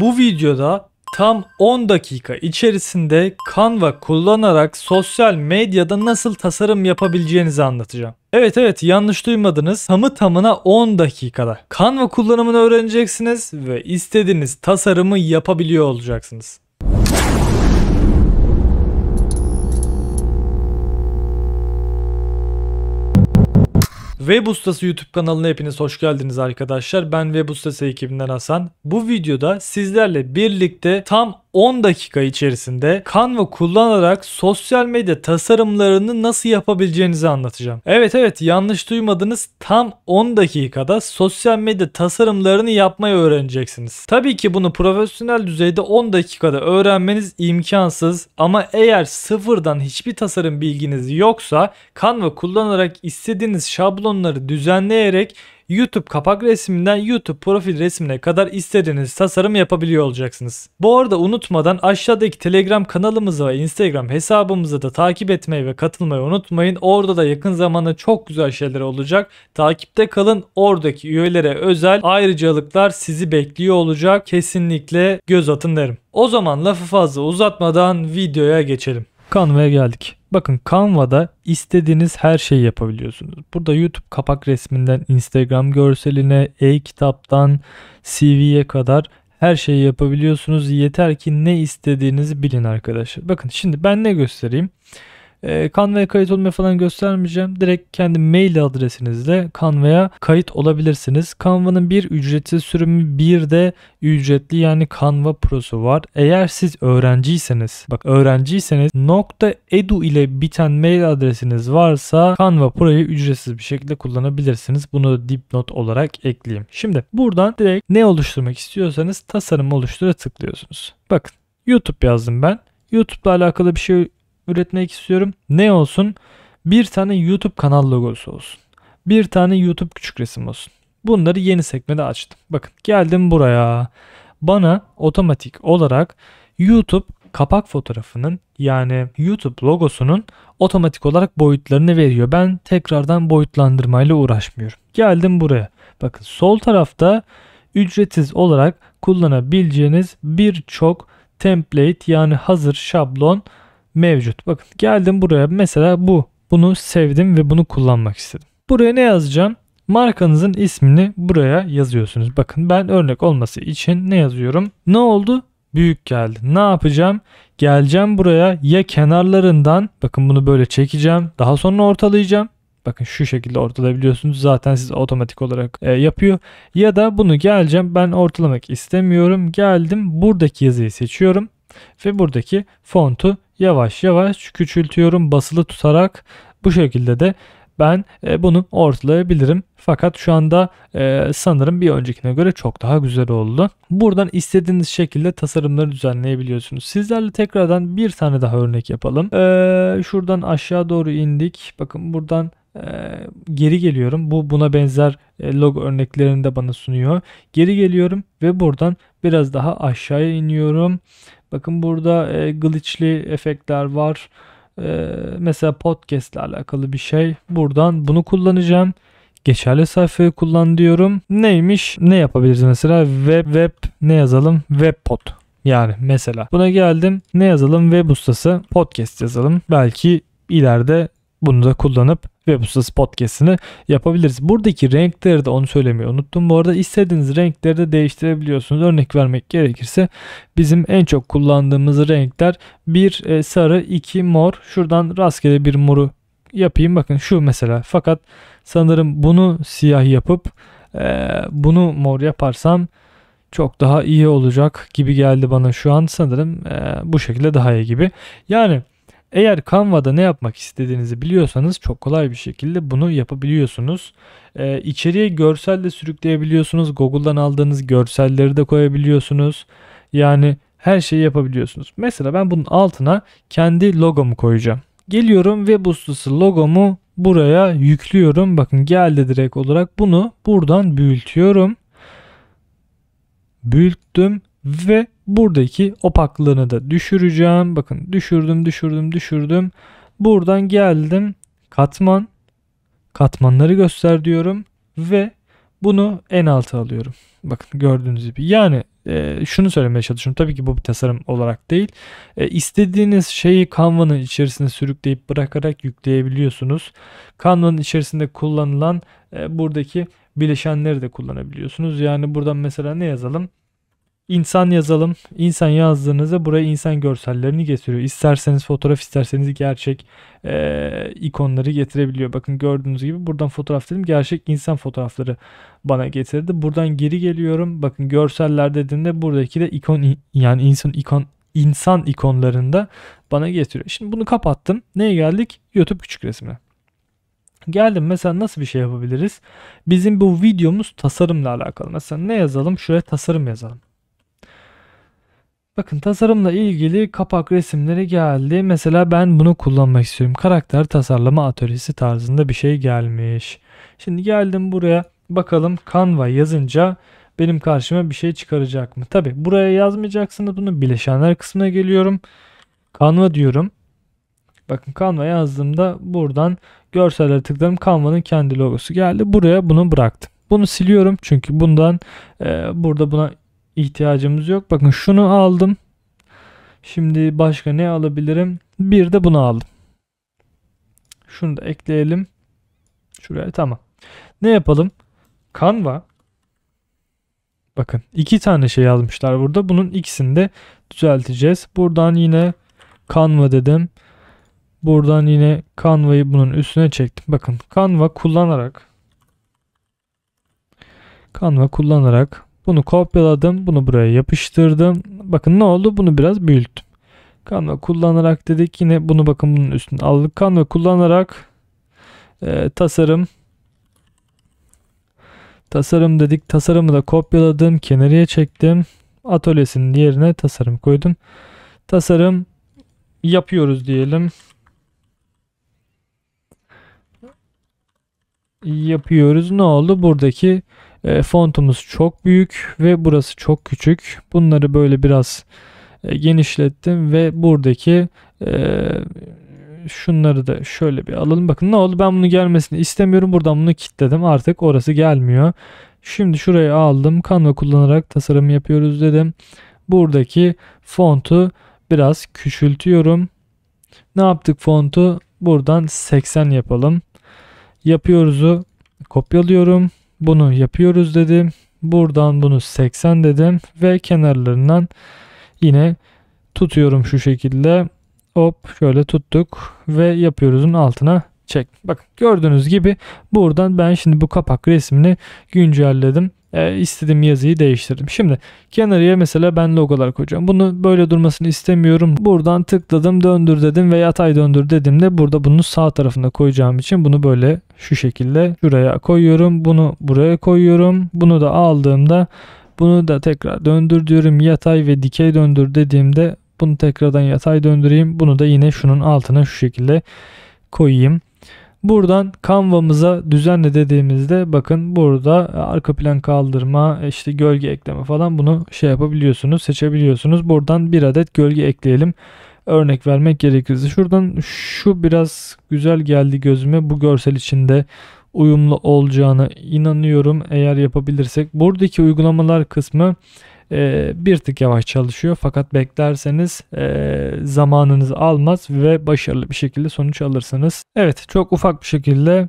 Bu videoda tam 10 dakika içerisinde Canva kullanarak sosyal medyada nasıl tasarım yapabileceğinizi anlatacağım. Evet evet yanlış duymadınız. Tamı tamına 10 dakikada Canva kullanımını öğreneceksiniz ve istediğiniz tasarımı yapabiliyor olacaksınız. Web Ustası YouTube kanalına hepiniz hoş geldiniz arkadaşlar. Ben Web Ustası ekibinden Hasan. Bu videoda sizlerle birlikte tam 10 dakika içerisinde Canva kullanarak sosyal medya tasarımlarını nasıl yapabileceğinizi anlatacağım. Evet evet yanlış duymadınız tam 10 dakikada sosyal medya tasarımlarını yapmayı öğreneceksiniz. Tabii ki bunu profesyonel düzeyde 10 dakikada öğrenmeniz imkansız ama eğer sıfırdan hiçbir tasarım bilginiz yoksa Canva kullanarak istediğiniz şablonları düzenleyerek YouTube kapak resminden YouTube profil resmine kadar istediğiniz tasarım yapabiliyor olacaksınız. Bu arada unutmadan aşağıdaki Telegram kanalımızı ve Instagram hesabımızı da takip etmeyi ve katılmayı unutmayın. Orada da yakın zamanda çok güzel şeyler olacak. Takipte kalın. Oradaki üyelere özel ayrıcalıklar sizi bekliyor olacak. Kesinlikle göz atın derim. O zaman lafı fazla uzatmadan videoya geçelim. Kanva'ya geldik. Bakın Canva'da istediğiniz her şeyi yapabiliyorsunuz. Burada YouTube kapak resminden Instagram görseline, e-kitaptan CV'ye kadar her şeyi yapabiliyorsunuz. Yeter ki ne istediğinizi bilin arkadaşlar. Bakın şimdi ben ne göstereyim? E, ee, Canva'ya kayıt olmaya falan göstermeyeceğim. Direkt kendi mail adresinizle Canva'ya kayıt olabilirsiniz. Canva'nın bir ücretsiz sürümü bir de ücretli yani Canva Pro'su var. Eğer siz öğrenciyseniz bak öğrenciyseniz nokta edu ile biten mail adresiniz varsa Canva Pro'yu ücretsiz bir şekilde kullanabilirsiniz. Bunu da dipnot olarak ekleyeyim. Şimdi buradan direkt ne oluşturmak istiyorsanız tasarım oluştura tıklıyorsunuz. Bakın YouTube yazdım ben. YouTube'la alakalı bir şey üretmek istiyorum. Ne olsun? Bir tane YouTube kanal logosu olsun. Bir tane YouTube küçük resim olsun. Bunları yeni sekmede açtım. Bakın geldim buraya. Bana otomatik olarak YouTube kapak fotoğrafının yani YouTube logosunun otomatik olarak boyutlarını veriyor. Ben tekrardan boyutlandırmayla uğraşmıyorum. Geldim buraya. Bakın sol tarafta ücretsiz olarak kullanabileceğiniz birçok template yani hazır şablon mevcut. Bakın geldim buraya mesela bu. Bunu sevdim ve bunu kullanmak istedim. Buraya ne yazacağım? Markanızın ismini buraya yazıyorsunuz. Bakın ben örnek olması için ne yazıyorum? Ne oldu? Büyük geldi. Ne yapacağım? Geleceğim buraya ya kenarlarından bakın bunu böyle çekeceğim. Daha sonra ortalayacağım. Bakın şu şekilde ortalayabiliyorsunuz. Zaten siz otomatik olarak e, yapıyor. Ya da bunu geleceğim. Ben ortalamak istemiyorum. Geldim. Buradaki yazıyı seçiyorum. Ve buradaki fontu yavaş yavaş küçültüyorum basılı tutarak bu şekilde de ben e, bunu ortalayabilirim. Fakat şu anda e, sanırım bir öncekine göre çok daha güzel oldu. Buradan istediğiniz şekilde tasarımları düzenleyebiliyorsunuz. Sizlerle tekrardan bir tane daha örnek yapalım. E, şuradan aşağı doğru indik. Bakın buradan geri geliyorum. Bu buna benzer logo örneklerini de bana sunuyor. Geri geliyorum ve buradan biraz daha aşağıya iniyorum. Bakın burada e, glitchli efektler var. E, mesela podcast ile alakalı bir şey. Buradan bunu kullanacağım. Geçerli sayfayı kullan diyorum. Neymiş? Ne yapabiliriz mesela? Web web ne yazalım? Webpod. Yani mesela buna geldim. Ne yazalım? Web ustası podcast yazalım. Belki ileride bunu da kullanıp web ustası podcast'ini yapabiliriz. Buradaki renkleri de onu söylemeyi unuttum. Bu arada istediğiniz renkleri de değiştirebiliyorsunuz. Örnek vermek gerekirse bizim en çok kullandığımız renkler bir e, sarı, iki mor. Şuradan rastgele bir moru yapayım. Bakın şu mesela. Fakat sanırım bunu siyah yapıp e, bunu mor yaparsam çok daha iyi olacak gibi geldi bana şu an sanırım e, bu şekilde daha iyi gibi. Yani eğer Canva'da ne yapmak istediğinizi biliyorsanız çok kolay bir şekilde bunu yapabiliyorsunuz. Ee, içeriye görsel de sürükleyebiliyorsunuz. Google'dan aldığınız görselleri de koyabiliyorsunuz. Yani her şeyi yapabiliyorsunuz. Mesela ben bunun altına kendi logomu koyacağım. Geliyorum ve buzlusu logomu buraya yüklüyorum. Bakın geldi direkt olarak bunu buradan büyütüyorum. Büyüttüm ve buradaki opaklığını da düşüreceğim. Bakın düşürdüm, düşürdüm, düşürdüm. Buradan geldim. Katman. Katmanları göster diyorum ve bunu en alta alıyorum. Bakın gördüğünüz gibi. Yani e, şunu söylemeye çalışıyorum. Tabii ki bu bir tasarım olarak değil. E, istediğiniz şeyi Canva'nın içerisine sürükleyip bırakarak yükleyebiliyorsunuz. Canva'nın içerisinde kullanılan e, buradaki bileşenleri de kullanabiliyorsunuz. Yani buradan mesela ne yazalım? İnsan yazalım. İnsan yazdığınızda buraya insan görsellerini getiriyor. İsterseniz fotoğraf isterseniz gerçek e, ikonları getirebiliyor. Bakın gördüğünüz gibi buradan fotoğraf dedim. Gerçek insan fotoğrafları bana getirdi. Buradan geri geliyorum. Bakın görseller dediğimde buradaki de ikon yani insan ikon insan ikonlarında bana getiriyor. Şimdi bunu kapattım. Neye geldik? YouTube küçük resmi. Geldim mesela nasıl bir şey yapabiliriz? Bizim bu videomuz tasarımla alakalı. Mesela ne yazalım? Şuraya tasarım yazalım. Bakın tasarımla ilgili kapak resimleri geldi. Mesela ben bunu kullanmak istiyorum. Karakter tasarlama atölyesi tarzında bir şey gelmiş. Şimdi geldim buraya. Bakalım Canva yazınca benim karşıma bir şey çıkaracak mı? Tabi buraya yazmayacaksınız bunu bileşenler kısmına geliyorum. Canva diyorum. Bakın Canva yazdığımda buradan görsellere tıkladım. Canva'nın kendi logosu geldi. Buraya bunu bıraktım. Bunu siliyorum çünkü bundan e, burada buna ihtiyacımız yok. Bakın şunu aldım. Şimdi başka ne alabilirim? Bir de bunu aldım. Şunu da ekleyelim. Şuraya tamam. Ne yapalım? Canva Bakın iki tane şey yazmışlar burada. Bunun ikisini de düzelteceğiz. Buradan yine Canva dedim. Buradan yine Canva'yı bunun üstüne çektim. Bakın Canva kullanarak Canva kullanarak bunu kopyaladım. Bunu buraya yapıştırdım. Bakın ne oldu? Bunu biraz büyüttüm. Canva kullanarak dedik. Yine bunu bakın bunun üstüne aldık. Canva kullanarak e, tasarım tasarım dedik. Tasarımı da kopyaladım. Kenarıya çektim. Atölyesinin yerine tasarım koydum. Tasarım yapıyoruz diyelim. Yapıyoruz. Ne oldu? Buradaki e, fontumuz çok büyük ve burası çok küçük. Bunları böyle biraz e, genişlettim ve buradaki e, şunları da şöyle bir alalım. Bakın ne oldu ben bunu gelmesini istemiyorum. Buradan bunu kilitledim artık orası gelmiyor. Şimdi şurayı aldım. Canva kullanarak tasarım yapıyoruz dedim. Buradaki fontu biraz küçültüyorum. Ne yaptık fontu? Buradan 80 yapalım. Yapıyoruz'u kopyalıyorum. Bunu yapıyoruz dedim. Buradan bunu 80 dedim ve kenarlarından yine tutuyorum şu şekilde. Hop şöyle tuttuk ve yapıyoruzun altına çek. Bak gördüğünüz gibi buradan ben şimdi bu kapak resmini güncelledim e, istediğim yazıyı değiştirdim. Şimdi kenarıya mesela ben logolar koyacağım. Bunu böyle durmasını istemiyorum. Buradan tıkladım döndür dedim ve yatay döndür dedim de burada bunu sağ tarafına koyacağım için bunu böyle şu şekilde şuraya koyuyorum. Bunu buraya koyuyorum. Bunu da aldığımda bunu da tekrar döndür diyorum. Yatay ve dikey döndür dediğimde bunu tekrardan yatay döndüreyim. Bunu da yine şunun altına şu şekilde koyayım. Buradan kanvamıza düzenle dediğimizde bakın burada arka plan kaldırma, işte gölge ekleme falan bunu şey yapabiliyorsunuz, seçebiliyorsunuz. Buradan bir adet gölge ekleyelim. Örnek vermek gerekirse şuradan şu biraz güzel geldi gözüme bu görsel içinde uyumlu olacağını inanıyorum eğer yapabilirsek. Buradaki uygulamalar kısmı e, bir tık yavaş çalışıyor fakat beklerseniz e, zamanınızı almaz ve başarılı bir şekilde sonuç alırsınız. Evet çok ufak bir şekilde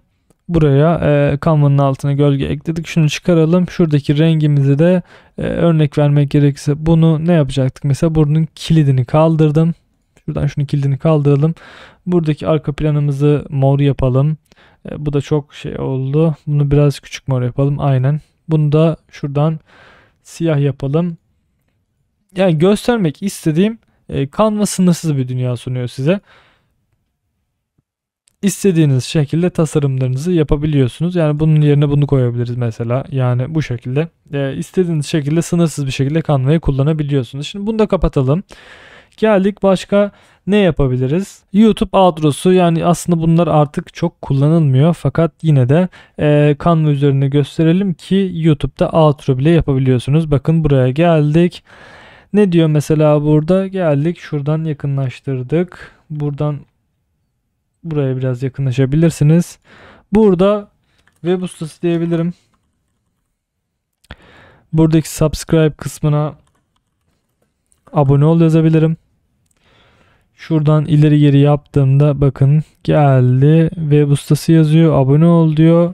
buraya e, Canva'nın altına gölge ekledik. Şunu çıkaralım. Şuradaki rengimizi de e, örnek vermek gerekirse bunu ne yapacaktık? Mesela buranın kilidini kaldırdım. Şuradan şunun kilidini kaldıralım. Buradaki arka planımızı mor yapalım. E, bu da çok şey oldu. Bunu biraz küçük mor yapalım. Aynen. Bunu da şuradan siyah yapalım. Yani göstermek istediğim e, Canva sınırsız bir dünya sunuyor size. İstediğiniz şekilde tasarımlarınızı yapabiliyorsunuz. Yani bunun yerine bunu koyabiliriz mesela. Yani bu şekilde e, istediğiniz şekilde sınırsız bir şekilde Canva'yı kullanabiliyorsunuz. Şimdi bunu da kapatalım. Geldik başka ne yapabiliriz? YouTube adrosu yani aslında bunlar artık çok kullanılmıyor fakat yine de e, Canva üzerine gösterelim ki YouTube'da outro bile yapabiliyorsunuz. Bakın buraya geldik. Ne diyor mesela burada? Geldik şuradan yakınlaştırdık. Buradan buraya biraz yakınlaşabilirsiniz. Burada web ustası diyebilirim. Buradaki subscribe kısmına abone ol yazabilirim. Şuradan ileri geri yaptığımda bakın geldi. Web ustası yazıyor. Abone ol diyor.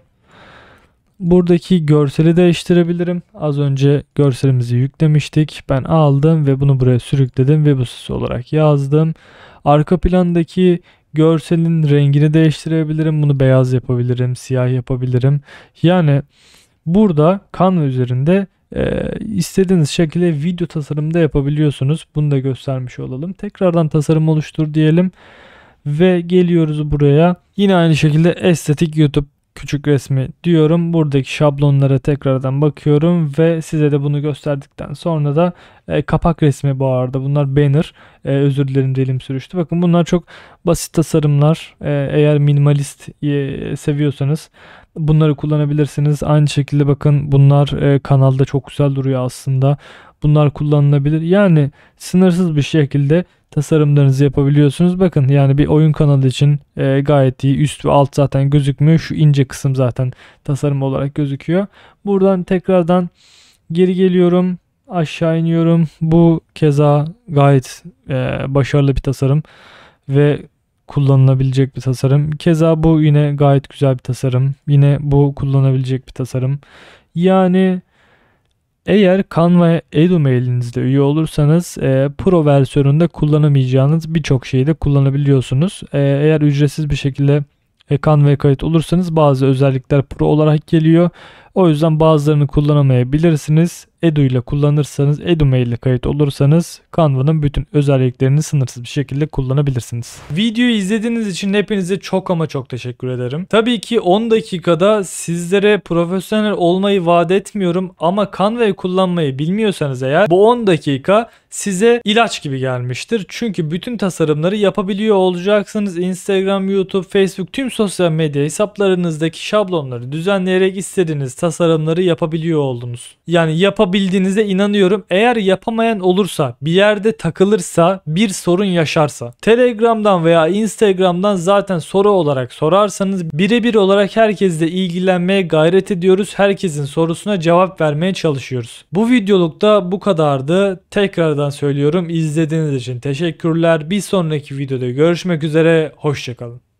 Buradaki görseli değiştirebilirim. Az önce görselimizi yüklemiştik. Ben aldım ve bunu buraya sürükledim. Web ustası olarak yazdım. Arka plandaki görselin rengini değiştirebilirim. Bunu beyaz yapabilirim, siyah yapabilirim. Yani burada Canva üzerinde e, istediğiniz şekilde video tasarımda yapabiliyorsunuz. Bunu da göstermiş olalım. Tekrardan tasarım oluştur diyelim. Ve geliyoruz buraya. Yine aynı şekilde estetik YouTube küçük resmi diyorum. Buradaki şablonlara tekrardan bakıyorum ve size de bunu gösterdikten sonra da e, kapak resmi bu arada. Bunlar banner. E, özür dilerim dilim sürüştü. Bakın bunlar çok basit tasarımlar. E, eğer minimalist e, seviyorsanız Bunları kullanabilirsiniz. Aynı şekilde bakın bunlar e, kanalda çok güzel duruyor aslında. Bunlar kullanılabilir. Yani sınırsız bir şekilde tasarımlarınızı yapabiliyorsunuz. Bakın yani bir oyun kanalı için e, gayet iyi. Üst ve alt zaten gözükmüyor. Şu ince kısım zaten tasarım olarak gözüküyor. Buradan tekrardan geri geliyorum. Aşağı iniyorum. Bu keza gayet e, başarılı bir tasarım ve kullanılabilecek bir tasarım. Keza bu yine gayet güzel bir tasarım. Yine bu kullanabilecek bir tasarım. Yani eğer Canva Edu mailinizde üye olursanız e, Pro versiyonunda kullanamayacağınız birçok şeyi de kullanabiliyorsunuz. E, eğer ücretsiz bir şekilde e, Canva'ya kayıt olursanız bazı özellikler Pro olarak geliyor. O yüzden bazılarını kullanamayabilirsiniz. Edu ile kullanırsanız EduMail ile kayıt olursanız Canva'nın bütün özelliklerini sınırsız bir şekilde kullanabilirsiniz. Videoyu izlediğiniz için hepinize çok ama çok teşekkür ederim. Tabii ki 10 dakikada sizlere profesyonel olmayı vaat etmiyorum ama Canva'yı kullanmayı bilmiyorsanız eğer bu 10 dakika size ilaç gibi gelmiştir. Çünkü bütün tasarımları yapabiliyor olacaksınız. Instagram, YouTube, Facebook tüm sosyal medya hesaplarınızdaki şablonları düzenleyerek istediğiniz tasarımları yapabiliyor oldunuz. Yani yapabiliyorsunuz yapabildiğinize inanıyorum. Eğer yapamayan olursa, bir yerde takılırsa, bir sorun yaşarsa Telegram'dan veya Instagram'dan zaten soru olarak sorarsanız birebir olarak herkesle ilgilenmeye gayret ediyoruz. Herkesin sorusuna cevap vermeye çalışıyoruz. Bu videolukta bu kadardı. Tekrardan söylüyorum izlediğiniz için teşekkürler. Bir sonraki videoda görüşmek üzere. Hoşçakalın.